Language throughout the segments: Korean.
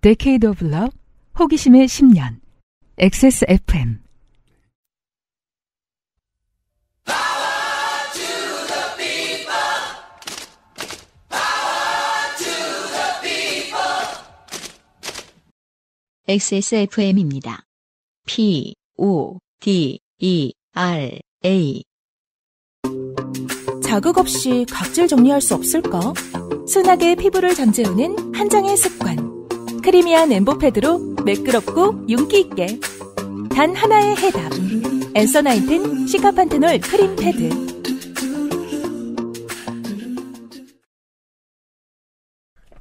데케이 a d e of 호기심의 10년, XSFM. 세스 f m 입니다 P, O, D, E, R, A. 자극 없이 각질 정리할 수 없을까? 순하게 피부를 잠재우는 한 장의 습관. 크리미한 엠보패드로 매끄럽고 윤기 있게 단 하나의 해답 앤서 나인틴 시카판테놀 크림 패드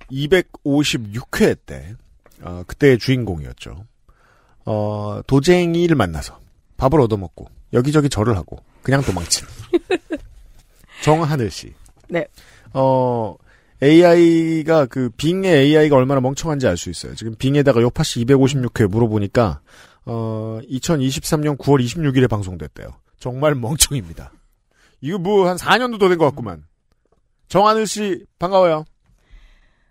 2 5 6회때 어, 그때의 주인공이었죠. 어, 도쟁이를 만나서 밥을 얻어먹고 여기저기 절을 하고 그냥 도망친는 정하늘 씨. 네. 어, AI가 그 빙의 AI가 얼마나 멍청한지 알 수 있어요. 지금 빙에다가 요파시 256회 물어보니까 어 2023년 9월 26일에 방송됐대요. 정말 멍청입니다. 이거 뭐 한 4년도 더 된 것 같구만. 정하늘 씨 반가워요.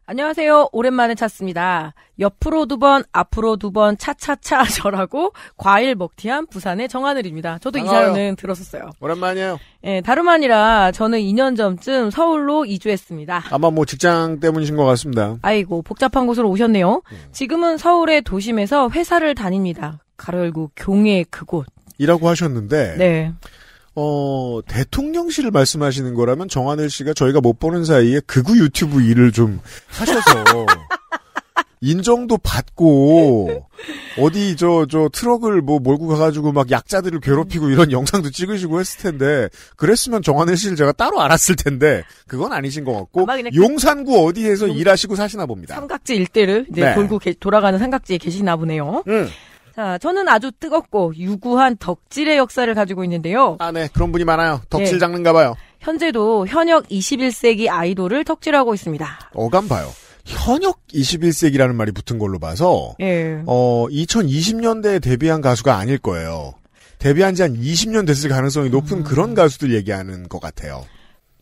안녕하세요. 오랜만에 찾습니다. 옆으로 두 번, 앞으로 두 번, 차차차 저라고 과일 먹튀한 부산의 정하늘입니다. 저도 이 사연은 들었었어요. 오랜만이에요. 예, 다름 아니라 저는 2년 전쯤 서울로 이주했습니다. 아마 뭐 직장 때문이신 것 같습니다. 아이고, 복잡한 곳으로 오셨네요. 음. 지금은 서울의 도심에서 회사를 다닙니다. 가로 열고 경의 그곳. 이라고 하셨는데. 네. 어, 대통령실을 말씀하시는 거라면 정하늘 씨가 저희가 못 보는 사이에 극우 유튜브 일을 좀 하셔서 인정도 받고 어디 저저 저 트럭을 뭐 몰고 가가지고 막 약자들을 괴롭히고 이런 영상도 찍으시고 했을 텐데 그랬으면 정하늘 씨를 제가 따로 알았을 텐데 그건 아니신 것 같고 그 용산구 어디에서 용... 일하시고 사시나 봅니다. 삼각지 일대를 이제 네. 돌고 돌아가는 삼각지에 계시나 보네요. 음. 자, 저는 아주 뜨겁고 유구한 덕질의 역사를 가지고 있는데요. 아, 네. 그런 분이 많아요. 덕질 네. 장르인가 봐요. 현재도 현역 21세기 아이돌을 덕질하고 있습니다. 어감 봐요. 현역 21세기라는 말이 붙은 걸로 봐서 예. 어 2020년대에 데뷔한 가수가 아닐 거예요. 데뷔한 지 한 20년 됐을 가능성이 높은 음. 그런 가수들 얘기하는 것 같아요.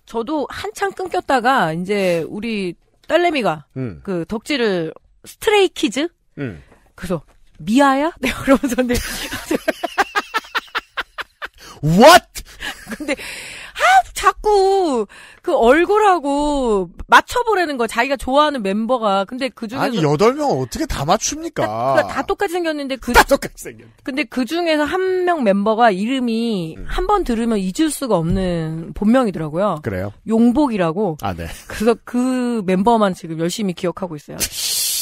저도 한참 끊겼다가 이제 우리 딸내미가 음. 그 덕질을 스트레이키즈 음. 그래서 미아야? 내가 네, 그러면서 근데 What? 근데 아 자꾸 그 얼굴하고 맞춰보라는 거 자기가 좋아하는 멤버가 근데 그중에 아니 여덟 명 어떻게 다 맞춥니까? 다, 그러니까 다 똑같이 생겼는데 그다 똑같이 생겼. 근데 그 중에서 한 명 멤버가 이름이 음. 한번 들으면 잊을 수가 없는 본명이더라고요. 그래요? 용복이라고. 아 네. 그래서 그 멤버만 지금 열심히 기억하고 있어요.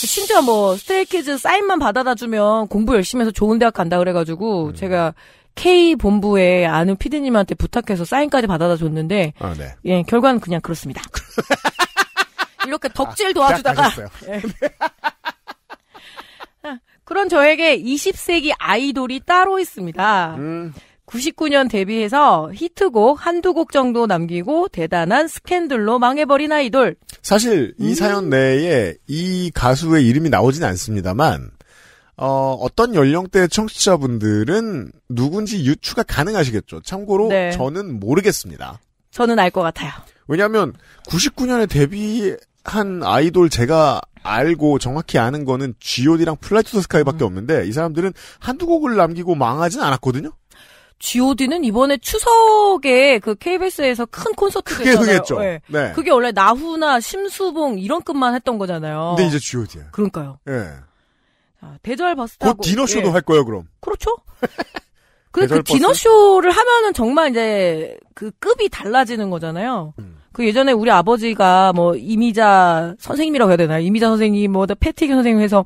심지어 뭐 스테이키즈 사인만 받아다 주면 공부 열심히 해서 좋은 대학 간다 그래가지고 음. 제가 K 본부에 아는 피디님한테 부탁해서 사인까지 받아다 줬는데 아, 네. 예 결과는 그냥 그렇습니다. 이렇게 덕질 도와주다가 예. 아, 예. 그런 저에게 20세기 아이돌이 따로 있습니다. 음. 99년 데뷔해서 히트곡 한두 곡 정도 남기고 대단한 스캔들로 망해버린 아이돌. 사실 이 음. 사연 내에 이 가수의 이름이 나오진 않습니다만 어, 어떤 연령대 청취자분들은 누군지 유추가 가능하시겠죠. 참고로 네. 저는 모르겠습니다. 저는 알 것 같아요. 왜냐하면 99년에 데뷔한 아이돌 제가 알고 정확히 아는 거는 G.O.D랑 플라이투 스카이밖에 음. 없는데 이 사람들은 한두 곡을 남기고 망하진 않았거든요. G.O.D는 이번에 추석에 그 KBS에서 큰 콘서트가 크게 있잖아요. 흥했죠. 네. 네. 그게 원래 나훈아 심수봉 이런 끝만 했던 거잖아요. 근데 이제 G.O.D야. 그러니까요. 예. 네. 아, 대절 버스 타고 곧 디너쇼도 예. 할 거예요, 그럼. 그렇죠. 근데 그 디너쇼를 하면은 정말 이제 그 급이 달라지는 거잖아요. 음. 그 예전에 우리 아버지가 뭐 이미자 선생님이라고 해야 되나요? 이미자 선생님, 뭐 패티기 선생님 해서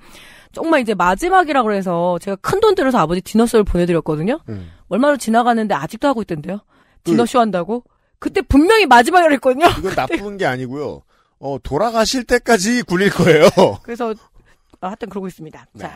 정말 이제 마지막이라 그래서 제가 큰 돈 들여서 아버지 디너쇼를 보내드렸거든요. 음. 얼마나 지나갔는데 아직도 하고 있던데요. 그 디너쇼 한다고? 그때 분명히 마지막이라 그랬거든요. 이건 나쁜 게 아니고요. 어, 돌아가실 때까지 굴릴 거예요. 그래서 아, 하여튼 그러고 있습니다. 네. 자,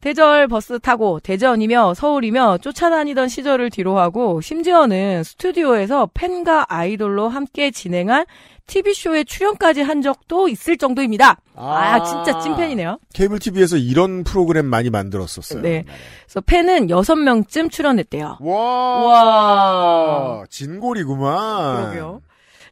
대절 버스 타고 대전이며 서울이며 쫓아다니던 시절을 뒤로하고 심지어는 스튜디오에서 팬과 아이돌로 함께 진행한 TV쇼에 출연까지 한 적도 있을 정도입니다. 아, 아 진짜 찐팬이네요. 케이블 TV에서 이런 프로그램 많이 만들었었어요. 네. 그래서 팬은 6명쯤 출연했대요. 와. 와. 아, 진골이구만. 그러게요.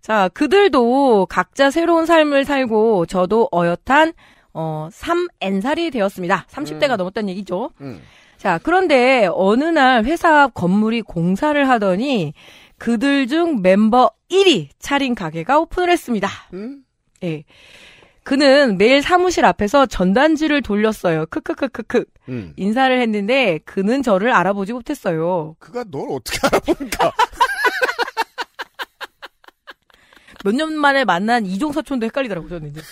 자, 그들도 각자 새로운 삶을 살고 저도 어엿한 어, 3N살이 되었습니다. 30대가 음. 넘었다는 얘기죠. 음. 자, 그런데 어느 날 회사 건물이 공사를 하더니 그들 중 멤버 1위 차린 가게가 오픈을 했습니다. 음? 예. 그는 매일 사무실 앞에서 전단지를 돌렸어요. 크크크크크. 음. 인사를 했는데 그는 저를 알아보지 못했어요. 그가 널 어떻게 알아보니까? 몇년 만에 만난 이종서촌도 헷갈리더라고요, 저는 이제.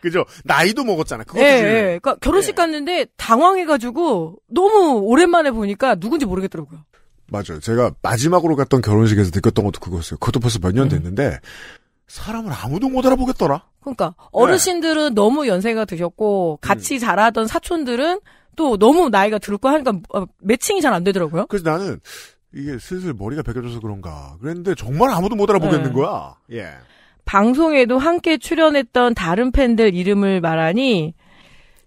그죠? 나이도 먹었잖아. 그것도 예, 예. 그러니까 결혼식 예. 갔는데 당황해가지고 너무 오랜만에 보니까 누군지 모르겠더라고요. 맞아요. 제가 마지막으로 갔던 결혼식에서 느꼈던 것도 그거였어요. 그것도 벌써 몇년 음. 됐는데 사람을 아무도 못 알아보겠더라. 그러니까 어르신들은 예. 너무 연세가 드셨고 같이 음. 자라던 사촌들은 또 너무 나이가 들고 하니까 어, 매칭이 잘 안 되더라고요. 그래서 나는 이게 슬슬 머리가 벗겨져서 그런가. 그랬는데 정말 아무도 못 알아보겠는 예. 거야. 예. 방송에도 함께 출연했던 다른 팬들 이름을 말하니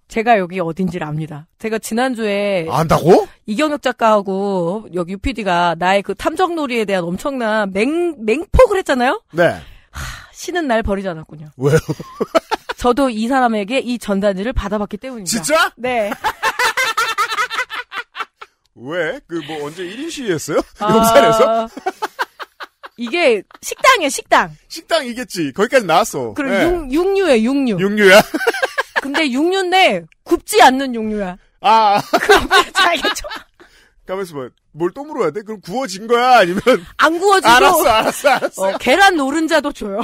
제가 여기 어딘지를 압니다. 제가 지난주에 아, 안다고? 이경혁 작가하고 여기 UPD가 나의 그 탐정놀이에 대한 엄청난 맹 맹폭을 했잖아요. 네. 하, 쉬는 날 버리지 않았군요. 왜요? 저도 이 사람에게 이 전단지를 받아봤기 때문입니다. 진짜? 네. 왜? 그 뭐 언제 1인 시위였어요? 용산에서? 아... 이게 식당이야 식당. 식당이겠지. 거기까지 나왔어. 그럼 예. 육, 육류야 육류. 육류야. 근데 육류인데 굽지 않는 육류야. 아. 그럼 알겠죠. 가만있어 봐. 뭘또 물어야 돼? 그럼 구워진 거야? 아니면 안 구워지고 알았어, 알았어, 알았어. 어, 계란 노른자도 줘요.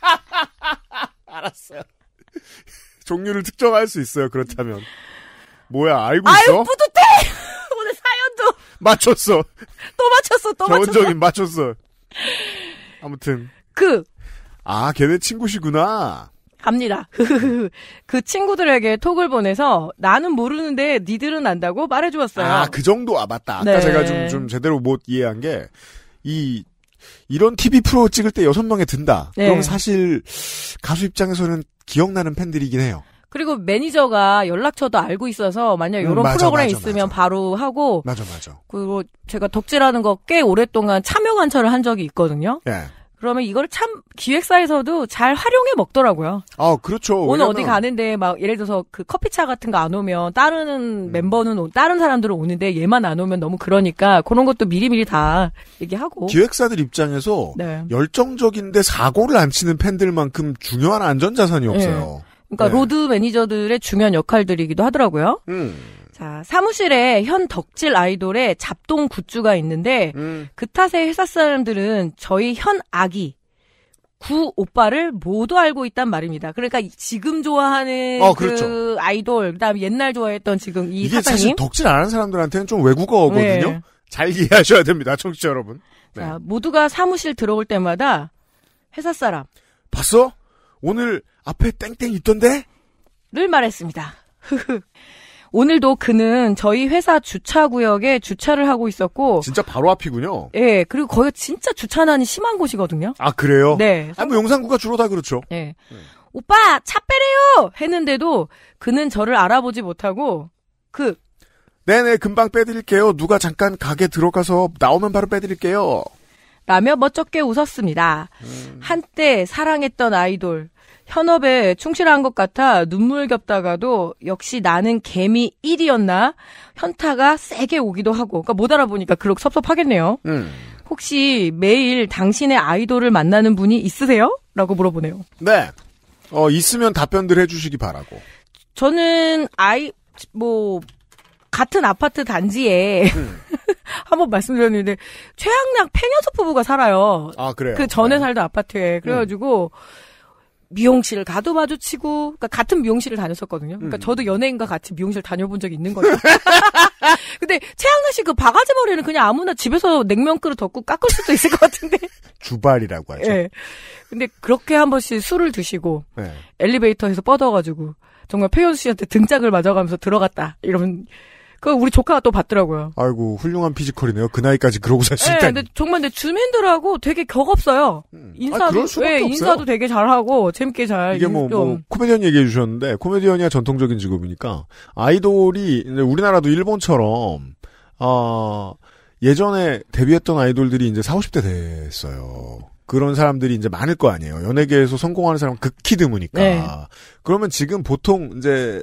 알았어요. 종류를 특정할 수 있어요. 그렇다면 뭐야 알고 있어? 아유 뿌듯해. 오늘 사연도 맞췄어. 또 맞췄어. 또 맞췄어. 전적인 맞췄어. 아무튼. 그. 아, 걔네 친구시구나. 갑니다. 그 친구들에게 톡을 보내서 나는 모르는데 니들은 안다고 말해주었어요. 아, 그 정도? 아, 맞다. 아까 네. 제가 좀, 좀 제대로 못 이해한 게, 이, 이런 TV 프로 찍을 때 여섯 명에 든다. 네. 그럼 사실 가수 입장에서는 기억나는 팬들이긴 해요. 그리고 매니저가 연락처도 알고 있어서 만약 이런 음, 맞아, 프로그램 맞아, 있으면 맞아. 바로 하고 맞아 맞아. 그리고 제가 덕질하는 거 꽤 오랫동안 참여 관찰을 한 적이 있거든요. 예. 그러면 이걸 참 기획사에서도 잘 활용해 먹더라고요. 아, 그렇죠. 오늘 왜냐면... 어디 가는데 막 예를 들어서 그 커피차 같은 거 안 오면 다른 음. 멤버는 다른 사람들은 오는데 얘만 안 오면 너무 그러니까 그런 것도 미리미리 다 얘기하고. 기획사들 입장에서 네. 열정적인데 사고를 안 치는 팬들만큼 중요한 안전 자산이 없어요. 네. 그러니까 네. 로드 매니저들의 중요한 역할들이기도 하더라고요. 음. 자, 사무실에 현 덕질 아이돌의 잡동 굿즈가 있는데 음. 그 탓에 회사 사람들은 저희 현 아기 구 오빠를 모두 알고 있단 말입니다. 그러니까 지금 좋아하는 어, 그 그렇죠. 그 아이돌, 그다음 옛날 좋아했던 지금 이 이게 사장님. 사실 덕질 안 하는 사람들한테는 좀 외국어거든요. 네. 잘 이해하셔야 됩니다, 청취자 여러분. 네. 자, 모두가 사무실 들어올 때마다 회사 사람. 봤어? 오늘 앞에 땡땡 있던데? 를 말했습니다. 오늘도 그는 저희 회사 주차구역에 주차를 하고 있었고. 진짜 바로 앞이군요. 예, 그리고 거기가 진짜 주차난이 심한 곳이거든요. 아, 그래요? 네. 아, 뭐 용산구가 주로 다 그렇죠. 예. 네. 오빠, 차 빼래요! 했는데도 그는 저를 알아보지 못하고, 그. 네네, 금방 빼드릴게요. 누가 잠깐 가게 들어가서 나오면 바로 빼드릴게요. 라며 멋쩍게 웃었습니다. 음. 한때 사랑했던 아이돌, 현업에 충실한 것 같아 눈물겹다가도 역시 나는 개미 1이었나 현타가 세게 오기도 하고 그러니까 못 알아보니까 그렇게 섭섭하겠네요. 음. 혹시 매일 당신의 아이돌을 만나는 분이 있으세요? 라고 물어보네요. 네. 어, 있으면 답변들 해주시기 바라고. 저는 아이, 뭐, 같은 아파트 단지에 음. 한번 말씀드렸는데 최양락 팽현석 부부가 살아요. 아 그래요. 그 전에 네. 살던 아파트에 그래가지고 음. 미용실을 가도 마주치고 그니까 같은 미용실을 다녔었거든요. 그러니까 음. 저도 연예인과 같이 미용실 다녀본 적이 있는 거죠. 근데 최양나 씨그 바가지 머리는 그냥 아무나 집에서 냉면 끓릇 덮고 깎을 수도 있을 것 같은데. 주발이라고 하죠. 네. 근데 그렇게 한 번씩 술을 드시고 네. 엘리베이터에서 뻗어가지고 정말 표현 씨한테 등짝을 맞아가면서 들어갔다 이러면 그 우리 조카가 또 봤더라고요. 아이고 훌륭한 피지컬이네요. 그 나이까지 그러고 살 수 있다. 네, 근데 정말 근데 주민들하고 되게 격없어요. 인사도 아, 예, 인사도 되게 잘하고 재밌게 잘. 이게 뭐, 뭐 코미디언 얘기해 주셨는데 코미디언이야 전통적인 직업이니까 아이돌이 우리나라도 일본처럼 어, 예전에 데뷔했던 아이돌들이 이제 4, 50대 됐어요. 그런 사람들이 이제 많을 거 아니에요. 연예계에서 성공하는 사람 극히 드무니까. 네. 그러면 지금 보통 이제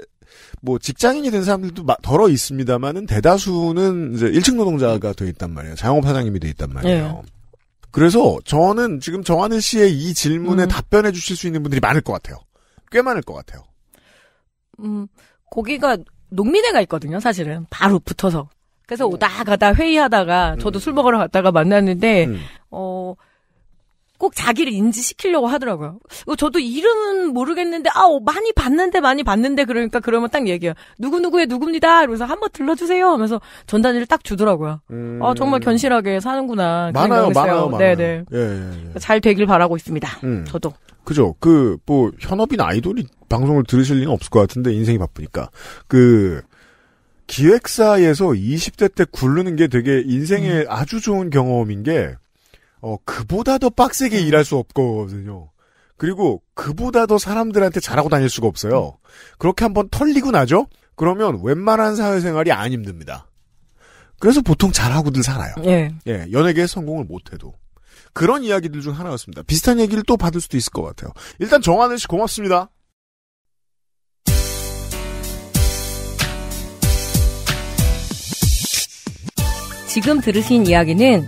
뭐 직장인이 된 사람들도 덜어 있습니다만은 대다수는 이제 1층 노동자가 돼 있단 말이에요. 자영업 사장님이 돼 있단 말이에요. 네. 그래서 저는 지금 정하늘 씨의 이 질문에 음. 답변해 주실 수 있는 분들이 많을 것 같아요. 꽤 많을 것 같아요. 음, 고기가 농민회가 있거든요, 사실은. 바로 붙어서. 그래서 음. 오다 가다 회의하다가 저도 음. 술 먹으러 갔다가 만났는데 음. 어꼭 자기를 인지시키려고 하더라고요. 어, 저도 이름은 모르겠는데 아 어, 많이 봤는데 많이 봤는데 그러니까 그러면 딱 얘기해요. 누구 누구의 누굽니다. 이러면서 한번 들러주세요. 하면서 전단지를 딱 주더라고요. 음... 아 정말 견실하게 사는구나. 많아요, 많아요, 많아요. 네네. 예, 예, 예. 그러니까 잘 되길 바라고 있습니다. 음. 저도. 그죠. 그 뭐 현업인 아이돌이 방송을 들으실 리는 없을 것 같은데 인생이 바쁘니까 그. 기획사에서 20대 때 굴르는 게 되게 인생에 음. 아주 좋은 경험인 게 어, 그보다 더 빡세게 음. 일할 수 없거든요. 그리고 그보다 더 사람들한테 잘하고 다닐 수가 없어요. 음. 그렇게 한번 털리고 나죠? 그러면 웬만한 사회생활이 안 힘듭니다. 그래서 보통 잘하고들 살아요. 예. 예, 연예계에 성공을 못해도. 그런 이야기들 중 하나였습니다. 비슷한 얘기를 또 받을 수도 있을 것 같아요. 일단 정하늘 씨 고맙습니다. 지금 들으신 이야기는